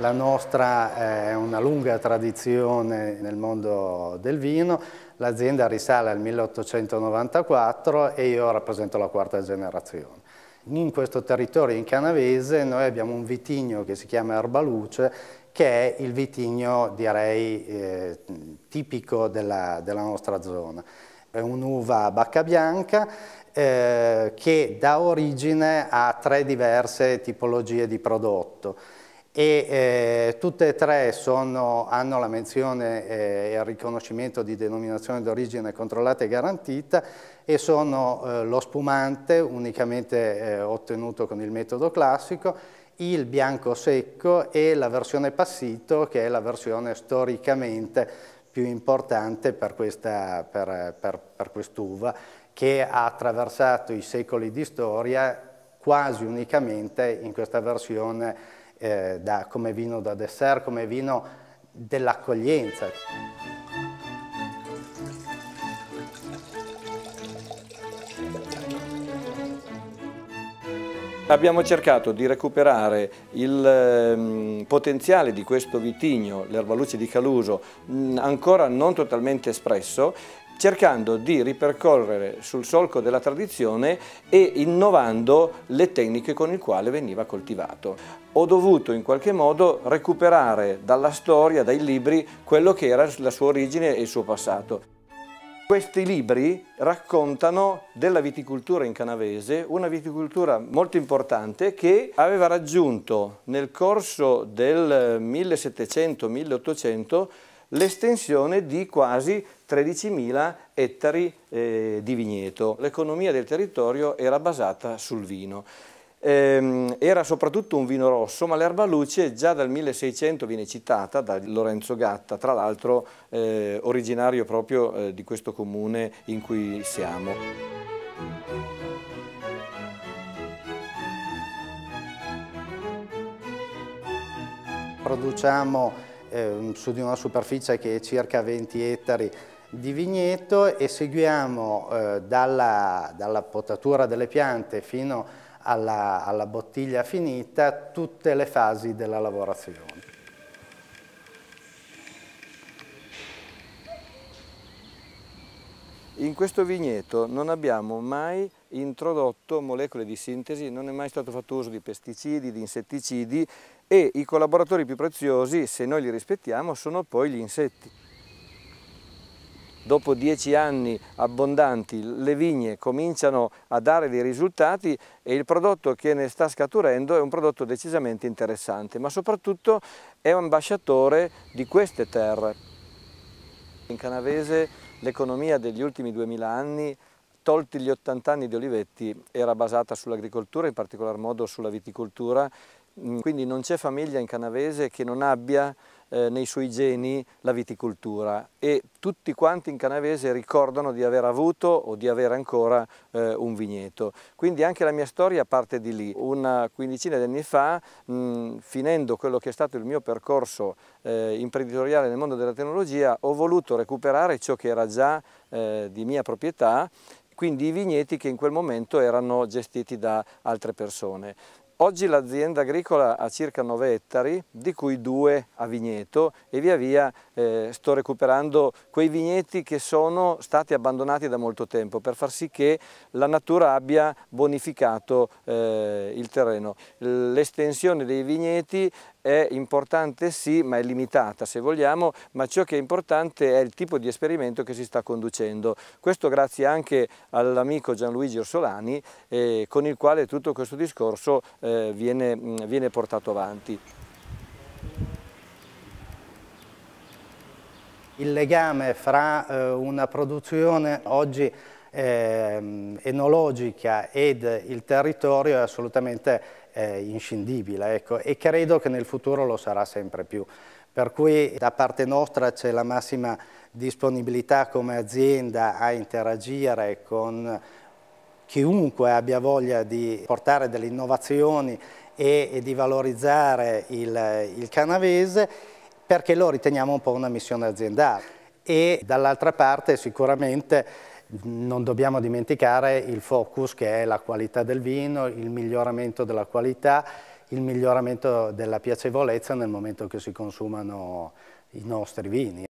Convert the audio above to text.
La nostra eh, è una lunga tradizione nel mondo del vino, l'azienda risale al 1894 e io rappresento la quarta generazione. In questo territorio in canavese noi abbiamo un vitigno che si chiama Erbaluce che è il vitigno direi eh, tipico della, della nostra zona. È un'uva a bacca bianca eh, che dà origine a tre diverse tipologie di prodotto e eh, tutte e tre sono, hanno la menzione eh, e il riconoscimento di denominazione d'origine controllata e garantita e sono eh, lo spumante unicamente eh, ottenuto con il metodo classico, il bianco secco e la versione passito che è la versione storicamente più importante per quest'uva quest che ha attraversato i secoli di storia quasi unicamente in questa versione eh, da, come vino da dessert, come vino dell'accoglienza. Abbiamo cercato di recuperare il ehm, potenziale di questo vitigno, l'erbaluce di Caluso, mm, ancora non totalmente espresso, cercando di ripercorrere sul solco della tradizione e innovando le tecniche con le quali veniva coltivato. Ho dovuto in qualche modo recuperare dalla storia, dai libri, quello che era la sua origine e il suo passato. Questi libri raccontano della viticoltura in canavese, una viticoltura molto importante che aveva raggiunto nel corso del 1700-1800 l'estensione di quasi 13.000 ettari eh, di vigneto. L'economia del territorio era basata sul vino. Ehm, era soprattutto un vino rosso, ma l'erba luce già dal 1600 viene citata da Lorenzo Gatta, tra l'altro eh, originario proprio eh, di questo comune in cui siamo. Produciamo eh, su di una superficie che è circa 20 ettari di vigneto e seguiamo eh, dalla, dalla potatura delle piante fino a alla, alla bottiglia finita tutte le fasi della lavorazione. In questo vigneto non abbiamo mai introdotto molecole di sintesi, non è mai stato fatto uso di pesticidi, di insetticidi e i collaboratori più preziosi, se noi li rispettiamo, sono poi gli insetti dopo dieci anni abbondanti le vigne cominciano a dare dei risultati e il prodotto che ne sta scaturendo è un prodotto decisamente interessante, ma soprattutto è un ambasciatore di queste terre. In canavese l'economia degli ultimi 2000 anni tolti gli 80 anni di Olivetti, era basata sull'agricoltura, in particolar modo sulla viticoltura Mm, quindi non c'è famiglia in canavese che non abbia eh, nei suoi geni la viticoltura e tutti quanti in canavese ricordano di aver avuto o di avere ancora eh, un vigneto. Quindi anche la mia storia parte di lì. Una quindicina di anni fa, mh, mm, finendo quello che è stato il mio percorso eh, imprenditoriale nel mondo della tecnologia, ho voluto recuperare ciò che era già eh, di mia proprietà quindi i vigneti che in quel momento erano gestiti da altre persone. Oggi l'azienda agricola ha circa 9 ettari, di cui 2 a vigneto e via via eh, sto recuperando quei vigneti che sono stati abbandonati da molto tempo per far sì che la natura abbia bonificato eh, il terreno. L'estensione dei vigneti è importante sì, ma è limitata se vogliamo, ma ciò che è importante è il tipo di esperimento che si sta conducendo. Questo grazie anche all'amico Gianluigi Orsolani eh, con il quale tutto questo discorso eh, viene, mm, viene portato avanti. Il legame fra eh, una produzione oggi eh, enologica ed il territorio è assolutamente eh, inscindibile ecco, e credo che nel futuro lo sarà sempre più. Per cui da parte nostra c'è la massima disponibilità come azienda a interagire con chiunque abbia voglia di portare delle innovazioni e, e di valorizzare il, il canavese perché lo riteniamo un po' una missione aziendale e dall'altra parte sicuramente non dobbiamo dimenticare il focus che è la qualità del vino, il miglioramento della qualità, il miglioramento della piacevolezza nel momento che si consumano i nostri vini.